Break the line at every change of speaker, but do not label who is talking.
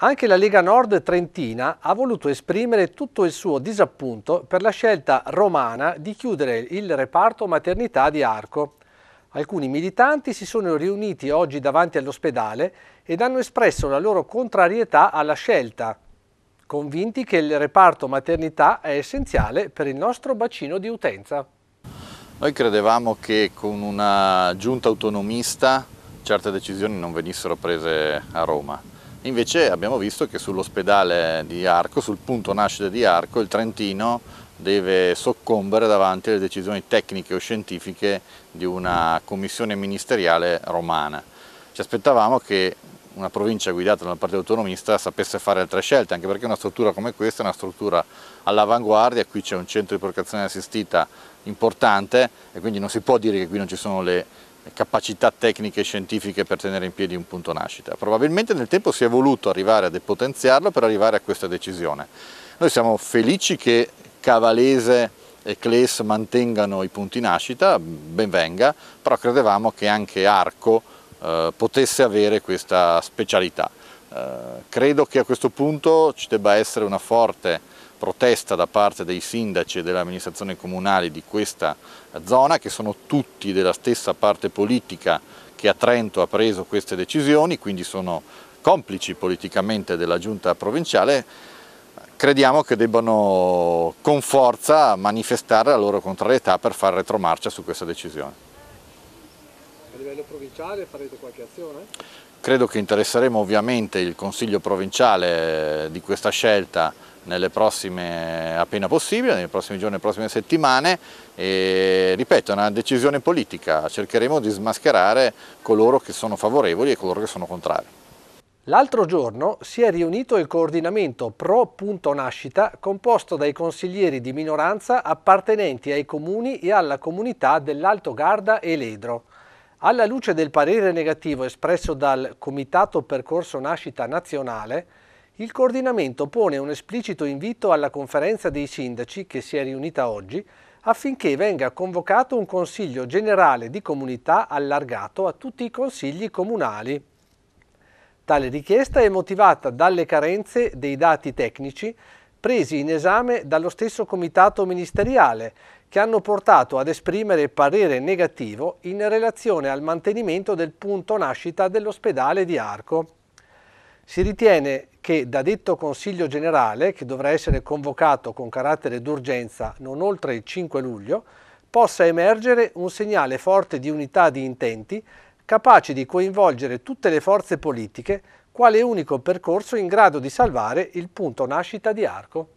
Anche la Lega Nord Trentina ha voluto esprimere tutto il suo disappunto per la scelta romana di chiudere il reparto maternità di Arco. Alcuni militanti si sono riuniti oggi davanti all'ospedale ed hanno espresso la loro contrarietà alla scelta, convinti che il reparto maternità è essenziale per il nostro bacino di utenza.
Noi credevamo che con una giunta autonomista certe decisioni non venissero prese a Roma Invece abbiamo visto che sull'ospedale di Arco, sul punto nascita di Arco, il Trentino deve soccombere davanti alle decisioni tecniche o scientifiche di una commissione ministeriale romana. Ci aspettavamo che una provincia guidata dal partito autonomista sapesse fare altre scelte, anche perché una struttura come questa è una struttura all'avanguardia, qui c'è un centro di procreazione assistita importante e quindi non si può dire che qui non ci sono le capacità tecniche e scientifiche per tenere in piedi un punto nascita. Probabilmente nel tempo si è voluto arrivare a depotenziarlo per arrivare a questa decisione. Noi siamo felici che Cavalese e Cles mantengano i punti nascita, ben venga, però credevamo che anche Arco eh, potesse avere questa specialità. Eh, credo che a questo punto ci debba essere una forte protesta da parte dei sindaci e delle amministrazioni comunali di questa zona, che sono tutti della stessa parte politica che a Trento ha preso queste decisioni, quindi sono complici politicamente della giunta provinciale, crediamo che debbano con forza manifestare la loro contrarietà per far retromarcia su questa decisione.
A livello provinciale farete qualche azione?
Credo che interesseremo ovviamente il Consiglio provinciale eh, di questa scelta nelle prossime, appena possibile, nei prossimi giorni, nelle prossime settimane e ripeto, è una decisione politica, cercheremo di smascherare coloro che sono favorevoli e coloro che sono contrari.
L'altro giorno si è riunito il coordinamento Pro.Nascita composto dai consiglieri di minoranza appartenenti ai comuni e alla comunità dell'Alto Garda e Ledro. Alla luce del parere negativo espresso dal Comitato Percorso Nascita Nazionale, il coordinamento pone un esplicito invito alla conferenza dei sindaci che si è riunita oggi affinché venga convocato un consiglio generale di comunità allargato a tutti i consigli comunali. Tale richiesta è motivata dalle carenze dei dati tecnici presi in esame dallo stesso comitato ministeriale, che hanno portato ad esprimere parere negativo in relazione al mantenimento del punto nascita dell'ospedale di Arco. Si ritiene che da detto Consiglio Generale, che dovrà essere convocato con carattere d'urgenza non oltre il 5 luglio, possa emergere un segnale forte di unità di intenti capace di coinvolgere tutte le forze politiche quale unico percorso in grado di salvare il punto nascita di Arco.